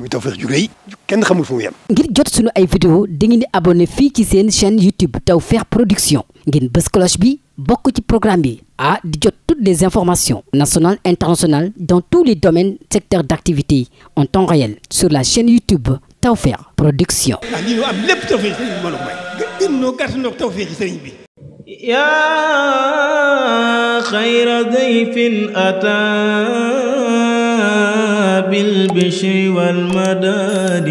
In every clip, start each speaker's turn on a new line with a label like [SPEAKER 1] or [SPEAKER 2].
[SPEAKER 1] muy chaîne YouTube Production programme toutes les informations nationales internationales dans tous les domaines secteurs d'activité en temps réel sur la chaîne YouTube Production. Ah, بالبشر والمداد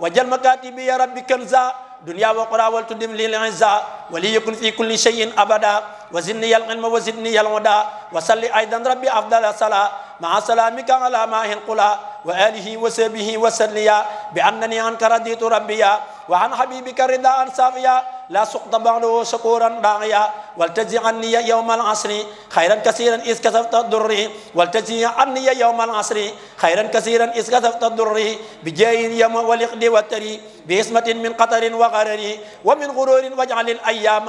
[SPEAKER 1] وجل مكاتبي يا ربي كنزا دنيا وقرا والتدم للعزا وليكن في كل شيء أبدا وزدني يا العلم وزدني يا الهدى وصلي أيضا ربي أفضل الصلاه مع سلامك على ما هن قلا وآله وسبه وسليا بأنني عنك رديت ربيا وعن حبيبك رضا صافيا لا سقط بعده شكورا باغيا والتجي عني يوم العصر خيرا كثيرا إذ كثفت الدري والتجي عني يوم العصر خيرا كثيرا إذ كثفت الدري بجاي يوم والإقد والتري بإسمة من قطر وغرري ومن غرور واجعل الأيام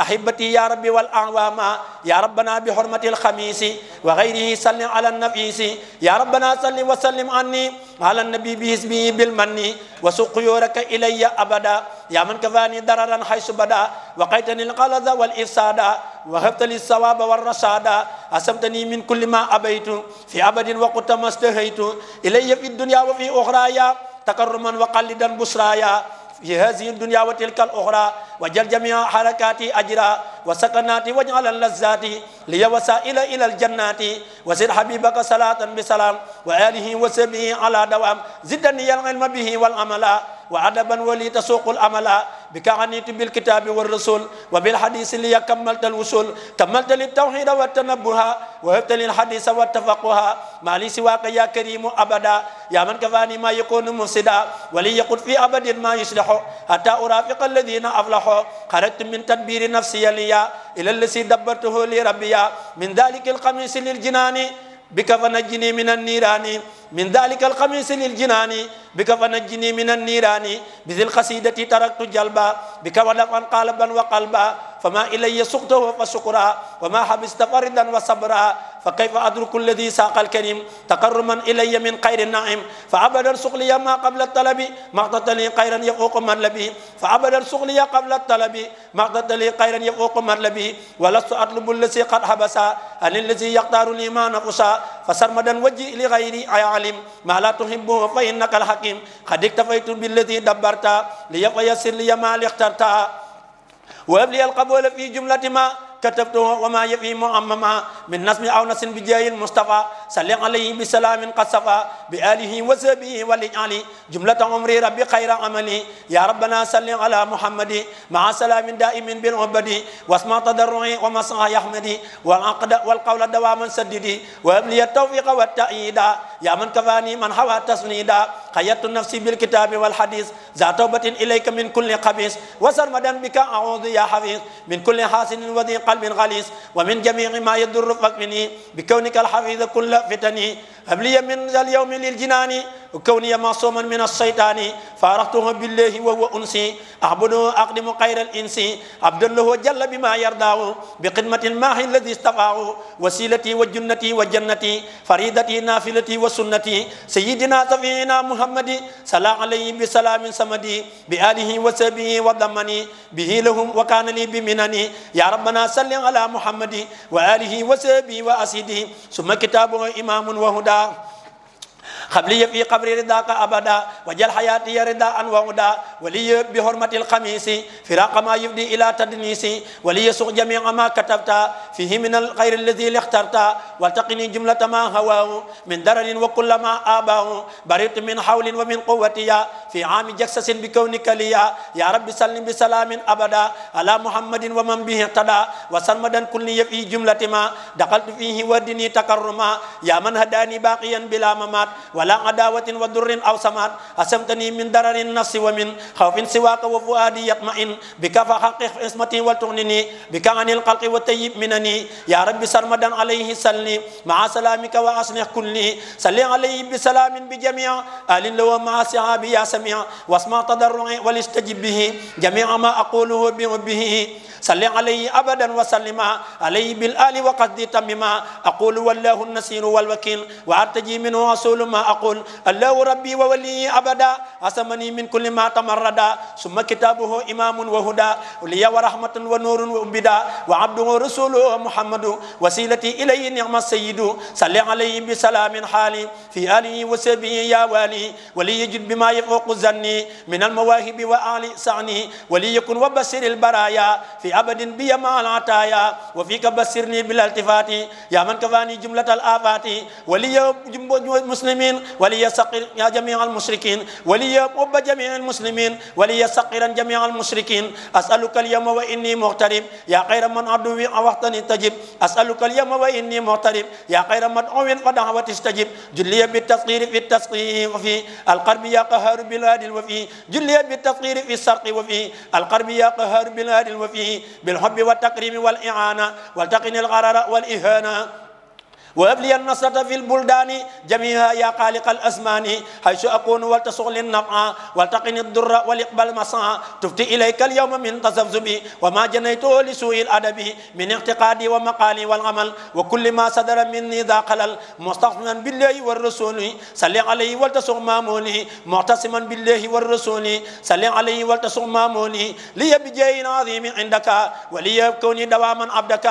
[SPEAKER 1] أحبتي يا ربي والأعلى وما يا ربنا بحرمة الخميس وغيره سلم على النفيس يا ربنا سلم وسلم عني على النبي باسمه بالمن وسقيورك إلي أبدا يا من كفاني ضررا حيث بدا وقيتني القلد والإفساد وهبت لي الثواب والرشاد أسمتني من كل ما أبيت في أبد وقت ما استهيت إلي في الدنيا وفي أخرايا تكرما وقلدا بشرايا في هذه الدنيا وتلك الأخرى وجل جميع حركات أجرا وسكنات واجعل اللذات لي وسائل إلى الجنات وزد حبيبك صلاة بسلام وآله وسبه على دوام زدني العلم به والعمل وأدبا ولتسوق الأمل بك عنيت بالكتاب والرسول وبالحديث اللي كملت الوصول كملت للتوحيد والتنبه وهبت للحديث واتفقها ما لي سواك يا كريم أبدا يا من كفاني ما يكون مفسدا ولي يقول في أبد ما يصلح حتى أرافق الذين أفلحوا خرجت من تدبير نفسي لي إلى الذي دبرته لربي من ذلك القميص للجنان بك فنجني من النيران من ذلك القميص للجنان بك نجني من النيران بذي القصيدة تركت جلبا بك ولفا قالبا وقلبا فما إلي سقته فشكرا وما حبست فردا وصبرا فكيف أدرك الذي ساق الكريم تقرما إلي من خير النعيم فأبدا سقلي ما قبل الطلب معطت لي خيرا يفوق مرلبي فأبدا سقلي قبل الطلب معطت لي خيرا يفوق مرلبي ولست أطلب الذي قد حبسا أن الذي يختار لي ما نقصا فسرمدا وجهي لغيري أي العليم ما لا تحبه فإنك الحكيم قد اكتفيت بالذي دبرت ليقيسر لي ما اخترت وابلي القبول في جملة ما كتبته وما يفي مؤمما من نسم او نسم بجاه المصطفى صلى عليه بسلام قد صفى باله وسبه ولجعل جمله عمري ربي خير عملي يا ربنا سلم على محمد مع سلام دائم بالعبد واسمع تضرعي ومسعى يحمدي والعقد والقول دواما سددي وابلي التوفيق والتأييد يا من كفاني من حوى تسنيدا خيرت نفسي بالكتاب والحديث ذا توبة إليك من كل قبيس وسرمدا بك أعوذ يا حفيظ من كل حاسن وذي قلب غليظ ومن جميع ما يضر فاكفني بكونك الحفيظ كل فتني هب لي من ذا اليوم للجنان كوني معصوما من الشيطان فارقته بالله وهو أنسي أعبده أقدم خير الإنس عبد الله جل بما يرضاه بقدمة ما هي الذي استفاه وسيلتي وجنتي وجنتي فريدتي نافلتي وسنتي سيدنا سفينا محمد صلى عليه بسلام سمدي بآله وسبه وضمني به لهم وكان لي بمنني يا ربنا صل على محمد وآله وسبه وأسيده ثم كتابه إمام وهدى xabli yëf yi xabri rida ka abada wajal xayaati ya rida an wa uda ولي بحرمة القميص فراق ما يفدي إلى تدنيس سوء جميع ما كتبت فيه من الخير الذي اخترت والتقني جملة ما هواه من درر وكل ما آباه بريت من حول ومن قوتي في عام جكسس بكونك لي يا رب سلم بسلام أبدا على محمد ومن به اقتدى وسرمدا كل في جملة ما دخلت فيه ودني تكرما يا من هداني باقيا بلا ممات ولا عداوة وضر أو سمات أسمتني من درر النص ومن خوف سواك وفؤادي يطمئن بك فحق عصمتي ولتغنني بك عن القلق والطيب منني يا رب سرمدا عليه سلني مع سلامك وأصلح كلي سلي عليه بسلام بجميع أهل له ومع صحابي يا سميع واسمع تضرعي ولاستجب به جميع ما أقوله به صل عليه أبدا وسلم عليه بالآل وقد تمما أقول والله النسير والوكيل وأرتجي منه أصول ما أقول الله ربي وولي أبدا أسمني من كل ما تمرد ثم كتابه إمام وهدى ولي ورحمة ونور وبدا وعبد رسوله محمد وسيلتي إليه نعم السيد صل عليه بسلام حالي في آله وسبه يا والي وليجد بما يفوق ظني من المواهب وآل سعني وليكن وبسر البرايا في أبد بي لا تايا وفيك بصرني بالالتفات يا من كفاني جملة الآفات ولي المسلمين ولي سقر يا جميع المشركين ولي أب جميع المسلمين ولي سقرا جميع المشركين أسألك اليوم وإني مغترب يا خير من أدعو وقتني تجب أسألك اليوم وإني مغترب يا خير من أدعو قد دعوت استجب جلي بالتصغير في التصغير وفي القرب يا قهار بلاد الوفي جلي بالتصغير في السرق وفي القرب يا قهار بلاد الوفي بالحب والتكريم والإعانة والتقن الغرر والإهانة وابلي النصرة في البلدان جميعها يا خالق الأزمان حيث أكون ولتسغ للنقع ولتقني الضر والإقبال مصع تفتي إليك اليوم من تزبزبي وما جنيته لسوء الأدب من اعتقادي ومقالي والعمل وكل ما صدر مني ذا قلل مستغفرا بالله والرسول صلي عليه ولتسغ مامولي معتصما بالله والرسول صلي عليه ولتسغ مامولي لي بجاه عظيم عندك ولي كوني دواما عبدك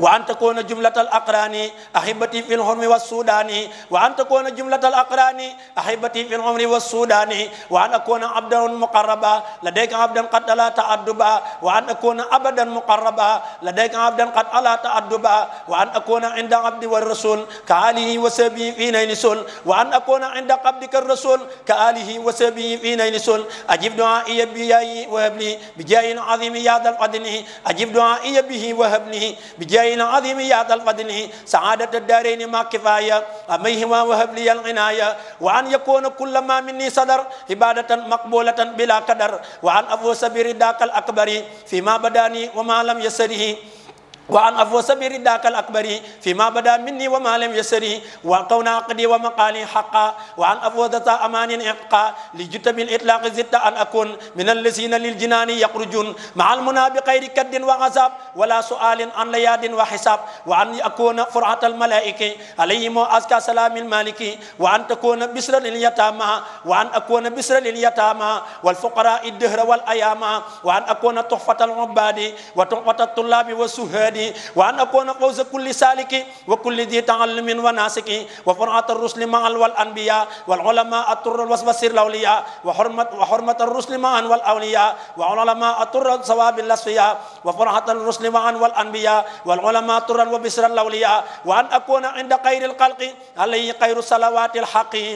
[SPEAKER 1] وأن تكون جملة الأقران أحبتي في الحرم والسودان وأن تكون جملة الأقران أحبتي في الحرم والسودان وأن أكون عبدا مقربا لديك عبدا قد لا تأدبا وأن أكون أبدا مقربا لديك عبدا قد لا تأدبا وأن أكون عند عبد والرسول كآله وسبي في نينسل وأن أكون عند قبدك الرسول كآله وسبي في نينسل أجب دعائي بياي وهب لي بجاه عظيم يا ذا القدني أجب دعائي به وهبني بجاي الشيء عظيم يا ذا الفضل سعادة الدارين ما كفاية أميهما وهب لي الغناية وأن يكون كل ما مني صدر عبادة مقبولة بلا قدر وأن أفوس برداك الأكبر فيما بداني وما لم يسره وعن أفو سبير ذاك الأكبر فيما بدا مني وما لم يسري وقونا كون عقدي ومقالي حقا وعن أفو ذات أمان إحقا لجتب الإطلاق زدت أن أكون من الذين للجنان يخرجون مع المنى بغير كد وغزاب ولا سؤال عن لياد وحساب وأن أكون فرعة الملائكة عليهم أزكى سلام المالك وأن تكون بسر لليتامى وأن أكون بسر لليتامى والفقراء الدهر والأيامى وأن أكون تحفة العباد وتحفة الطلاب والسهر الهدي وأن أكون فوز كل سالك وكل ذي تعلم وناسك وفرعة الرسل مع والأنبياء والعلماء اطر الوسوس الأولياء وحرمة وحرمة الرسل مع والأولياء وعلماء اطر الصواب الأصفياء وفرعة الرسل مع والأنبياء والعلماء طرا وبسر الأولياء وأن أكون عند خير الخلق عليه خير الصلوات الحقي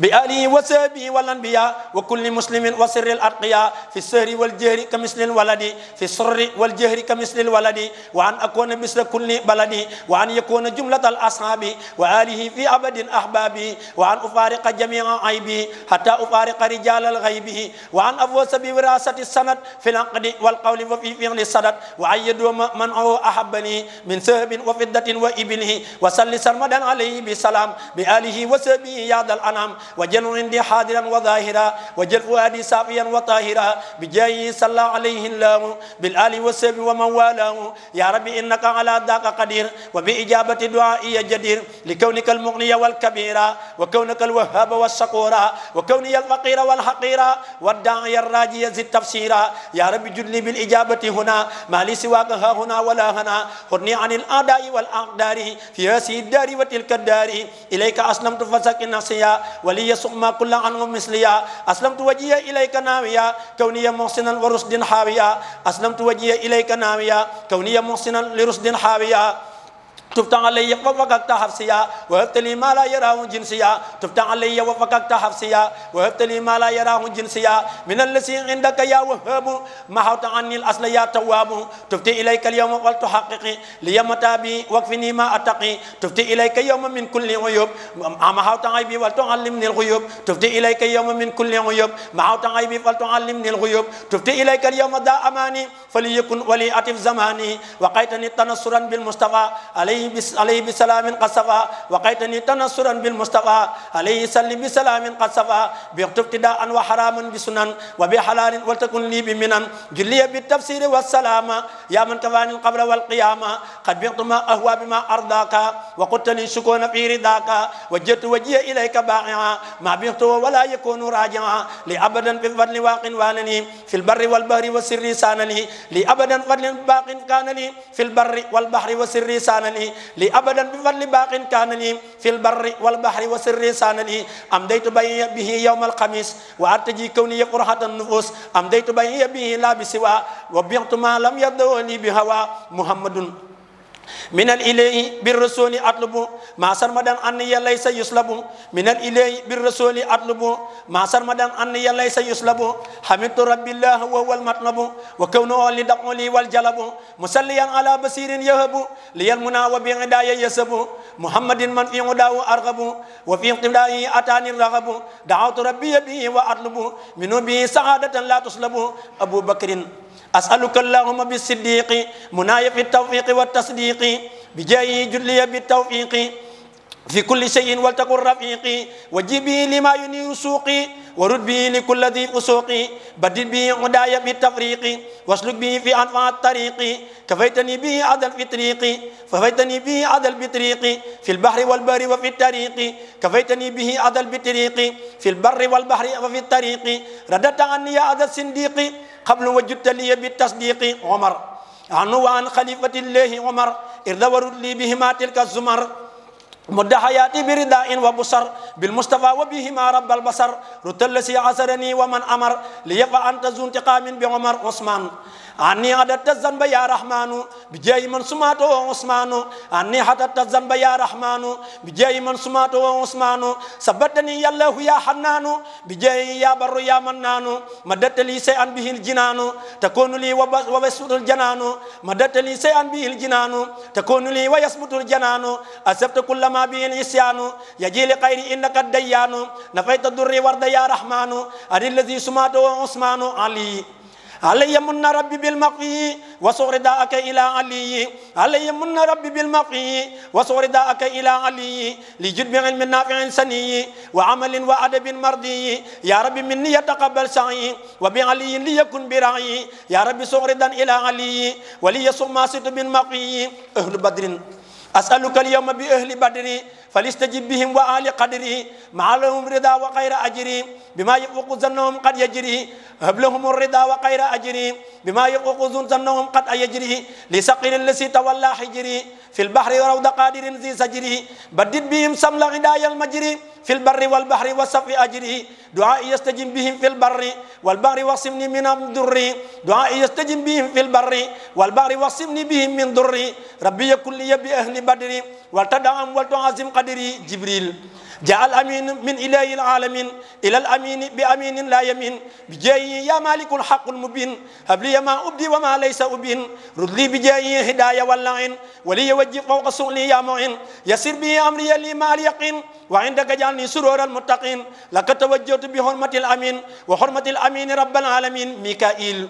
[SPEAKER 1] بآله وسابه والأنبياء وكل مسلم وسر الأرقياء في السر والجهر كمثل الولد في السر والجهر كمثل الولد وأن أكون مثل كل بلدي وأن يكون جملة الأصحاب وآله في أبد أحبابي وأن أفارق جميع عيبي حتى أفارق رجال الغيب وأن أفوس بوراسة السند في العقد والقول وفي فعل السند وأن يدوم من هو أحبني من ثوب وفدة وإبله وسل سرمدا عليه بسلام بآله وسابه يا ذا الأنام الإمام وجل عندي حاضرا وظاهرا وجل فؤادي صافيا وطاهرا بجاي صلى عليه الله بالآل والسب ومن والاه يا ربي إنك على ذاك قدير وبإجابة دعائي جدير لكونك المغني والكبير وكونك الوهاب والشكور وكوني الفقير والحقير والداعي الراجي زد تفسيرا يا ربي جدني بالإجابة هنا ما لي سواك ها هنا ولا هنا خذني عن الأعداء والأقدار في هذه الدار وتلك الدار إليك أسلمت فسكن نفسي ما كل عنه مثليا أسلمت وجهي إليك ناويا كوني محسنا ورشد حاويا أسلمت وجهي إليك ناويا كوني محسنا لرشد حاويا تفتح علي وفقك تحفسيا وهبت ما لا يراه جنسيا تفتح علي وفقك تحفسيا وهبت ما لا يراه جنسيا من الذي عندك يا وهاب حوت عني الاصل يا تواب تفتي اليك اليوم ولتحقق لي متابي وقفني ما اتقي تفتي اليك يوم من كل عيوب حوت عيبي ولتعلمني الغيوب تفتي اليك يوم من كل عيوب حوت عيبي فلتعلمني الغيوب تفتي اليك اليوم ذا اماني فليكن ولي اتف زماني وقيتني تنصرا بالمصطفى علي عليه عليه بسلام قصفا وقيتني تنصرا بالمصطفى عليه سلم بسلام قصفا بغت ابتداء وحرام بسنن وبحلال ولتكن لي بمنن جلي بالتفسير والسلام يا من تفاني القبر والقيامه قد بغت ما اهوى بما ارضاك وقلت لي شكون في رضاك وجدت وجهي اليك باعها ما بغت ولا يكون راجعا لابدا بفضل واق والني في البر والبحر والسر سانني لابدا فضل باق كان لي في البر والبحر والسر سانني لي أبدا بفضل باق كان لي في البر والبحر وسر سان لي أمديت بي به يوم الخميس وأرتجي كوني قرحة النفوس أمديت بي به لا بسوى وبعت ما لم يدعو لي بهوى محمد من الإله بالرسول أطلب ما سرمدا أني ليس يسلب من الإله بالرسول أطلب ما سرمدا أني ليس يسلب حمدت رب الله وهو المطلب وكونه لدفع لي والجلب مسليا على بصير يهب لي المنى وبعداية يسب محمد من في عداه أرغب وفي اقتدائه أتاني الرغب دعوت ربي به وأطلب منه به سعادة لا تسلب أبو بكر أسألك اللهم بالصديق منايق التوفيق والتصديق بجاي جلي بالتوفيق في كل شيء ولتكن رفيقي وجبي لما يني سوقي ورد به لكل ذي فسوق بدد به هدايا بالتفريق واسلك به في انفع الطريق كفيتني به عدل في طريقي ففيتني به عدل بطريقي في البحر والبر وفي الطريق كفيتني به عدل بطريقي في البر والبحر وفي الطريق رددت عني يا عدل الصنديق قبل وجدت لي بالتصديق عمر عنوان خليفة الله عمر إذا ورد لي بهما تلك الزمر مد حياتي برداء وبصر بالمصطفى وبهما رب البصر رتلسي عسرني ومن امر ليقع انت ذو انتقام بعمر عثمان أني عدت الذنب يا رحمن بجاي من سمعت وعثمان أني حدت الذنب يا رحمن بجاي من سمعت وعثمان ثبتني يا الله يا حنان بجاي يا بر يا منان مدت لي شيئا به الجنان تكون لي وبسط الجنان مدت لي شيئا به الجنان تكون لي ويثبت الجنان أسبت كل ما به العصيان يجي لخير إنك الديان نفيت الضر ورد يا رحمن أري الذي سمعت وعثمان علي علي من ربي بالمقي وصور إلى علي علي من ربي بالمقي وصور إلى علي لجلب علم نافع سني وعمل وأدب مرضي يا ربي مني يتقبل سعي وبعلي ليكن برعي يا ربي صوردا إلى علي ولي سماسة بالمقي أهل بدر أسألك اليوم بأهل بدر فليستجب بهم وآل قدره مع لهم رضا وغير أجري بما يقوق ظنهم قد يجري هب لهم الرضا وغير أجري بما يقوق ظنهم قد يجري لسقر الذي تولى حجري في البحر روض قادر ذي سجري بدد بهم سمل غداي المجري في البر والبحر وصف أجره دعاء يستجب بهم في البر والبحر وصمني من الضر دعاء يستجب بهم في البر والبحر وصمني بهم من ضر ربي يكن لي بأهل بدر والتعزم قد بقدر جبريل جاء الأمين من إله العالمين إلى الأمين بأمين لا يمين بجاي يا مالك الحق المبين هب لي ما أبدي وما ليس أبين رد لي بجاي هداية واللعين ولي وجه فوق سؤلي يا معين يسر بي أمري لي ما اليقين وعندك جعلني سرور المتقين لك توجهت بحرمة الأمين وحرمة الأمين رب العالمين ميكائيل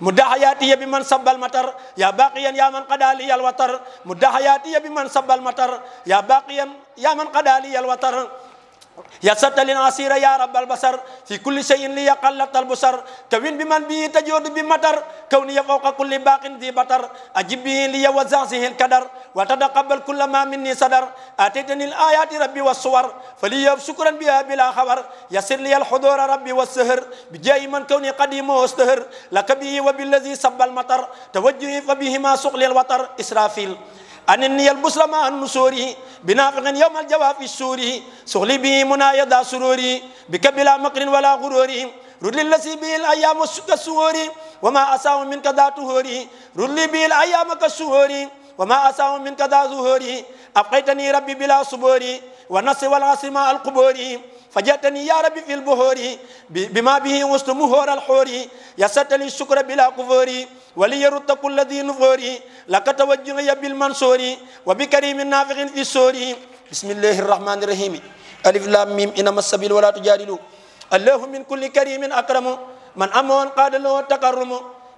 [SPEAKER 1] مدى حياتي بمن سب المطر يا باقيا يا من قدا لي الوتر مدى حياتي بمن سب المطر يا باقيا يا من قدا لي الوتر يا لنا سير يا رب البصر في كل شيء لي قلت البصر كون بمن بي تجود بمطر كوني فوق كل باق ذي بطر أجب به لي وزعزه الكدر وتتقبل كل ما مني صدر أتيتني الآيات ربي والصور فلي شكرا بها بلا خبر يسر لي الحضور ربي والسهر بجاي من كوني قديم واستهر لك به وبالذي سب المطر توجهي فبهما سقل الوتر إسرافيل أن يلبس لما نسوري بنافق يوم الجواب في السوري سغلي به منايدا سروري بك بلا مقر ولا غروري رد لسي به الأيام كالسوري وما أساهم من كذا تهوري رد لي به الأيام كالسوري وما أساهم من كذا ظهوري أبقيتني ربي بلا صبوري ونسي والعاصمة القبوري فجاتني يا ربي في البحور بما به وسط مهور الحور يسرتني الشكر بلا كفور وليرد كل ذي نفور لك توجهي بالمنصوري وبكريم النافق في السوري بسم الله الرحمن الرحيم ألف لام ميم إنما السبيل ولا تجادلوا الله من كل كريم أكرم من أمون قاد له التكرم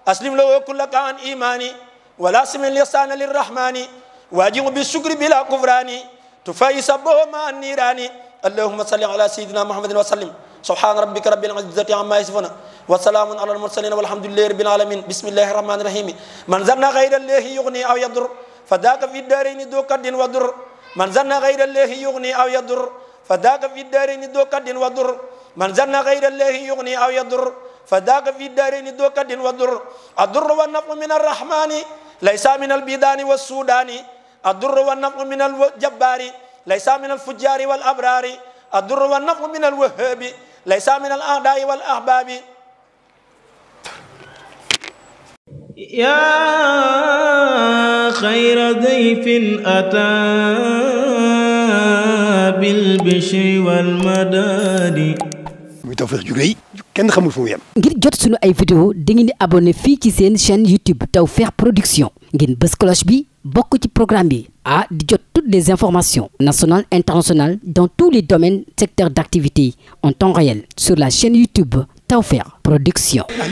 [SPEAKER 1] أسلم له كل كان إيماني ولا سم اللسان للرحمن واجب بالشكر بلا كفران تفايس بهما النيراني اللهم صل على سيدنا محمد وسلم سبحان ربك رب العزة عما يصفون وسلام على المرسلين والحمد لله رب العالمين بسم الله الرحمن الرحيم من زن غير الله يغني أو يضر فذاك في الدارين ذو قد ودر من زن غير الله يغني أو يضر فذاك في الدارين ذو قد ودر من زن غير الله يغني أو يضر فذاك في الدارين ذو قد ودر الضر والنفع من الرحمن ليس من البيدان والسودان الضر والنفع من الجبار ليس من الفجار والأبرار الضر والنفع من الوهاب ليس من الأعداء والأحباب يا خير ضيف أتى بالبشر والمداد muy Tawfekh ju rëy kenn xamul fu mu yem ngir jot sunu ay vidéo dangeen di abonné fii ci seen chaîne YouTube Tawfekh Production ngeen bës cloche bi beaucoup de programmes a toutes les informations nationales internationales dans tous les domaines secteurs d'activité en temps réel sur la chaîne YouTube Taufer Production. Ah,